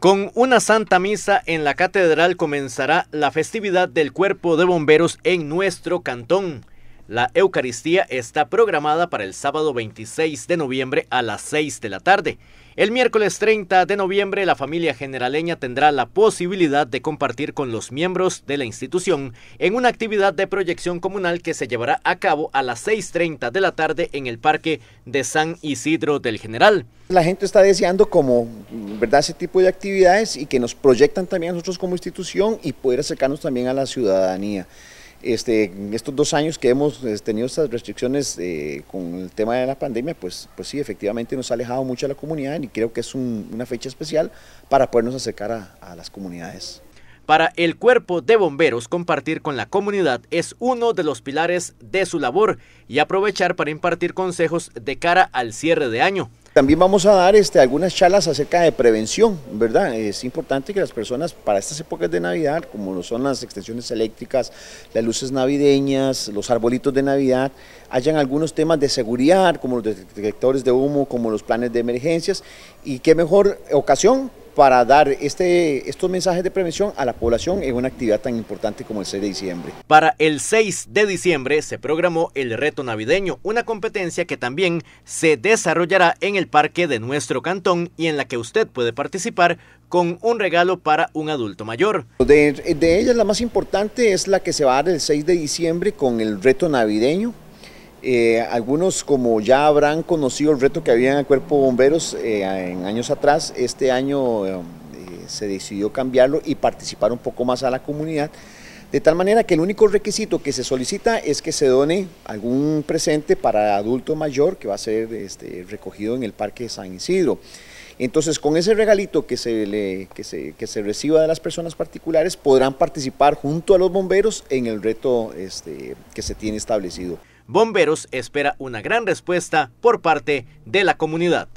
Con una santa misa en la catedral comenzará la festividad del cuerpo de bomberos en nuestro cantón. La Eucaristía está programada para el sábado 26 de noviembre a las 6 de la tarde. El miércoles 30 de noviembre la familia generaleña tendrá la posibilidad de compartir con los miembros de la institución en una actividad de proyección comunal que se llevará a cabo a las 6.30 de la tarde en el Parque de San Isidro del General. La gente está deseando como, ¿verdad?, ese tipo de actividades y que nos proyectan también a nosotros como institución y poder acercarnos también a la ciudadanía en este, estos dos años que hemos este, tenido estas restricciones eh, con el tema de la pandemia, pues, pues sí, efectivamente nos ha alejado mucho de la comunidad y creo que es una fecha especial para podernos acercar a las comunidades. Para el cuerpo de bomberos, compartir con la comunidad es uno de los pilares de su labor y aprovechar para impartir consejos de cara al cierre de año. También vamos a dar este, algunas charlas acerca de prevención, ¿verdad? Es importante que las personas para estas épocas de Navidad, como lo son las extensiones eléctricas, las luces navideñas, los arbolitos de Navidad, hayan algunos temas de seguridad, como los detectores de humo, como los planes de emergencias, y qué mejor ocasión para dar este, estos mensajes de prevención a la población en una actividad tan importante como el 6 de diciembre. Para el 6 de diciembre se programó el reto navideño, una competencia que también se desarrollará en el parque de nuestro cantón y en la que usted puede participar con un regalo para un adulto mayor. de ellas la más importante es la que se va a dar el 6 de diciembre con el reto navideño, eh, algunos, como ya habrán conocido el reto que había en el Cuerpo Bomberos eh, en años atrás, este año eh, se decidió cambiarlo y participar un poco más a la comunidad. De tal manera que el único requisito que se solicita es que se done algún presente para adulto mayor que va a ser este, recogido en el Parque de San Isidro. Entonces, con ese regalito que se, reciba de las personas particulares, podrán participar junto a los bomberos en el reto este, que se tiene establecido. Bomberos espera una gran respuesta por parte de la comunidad.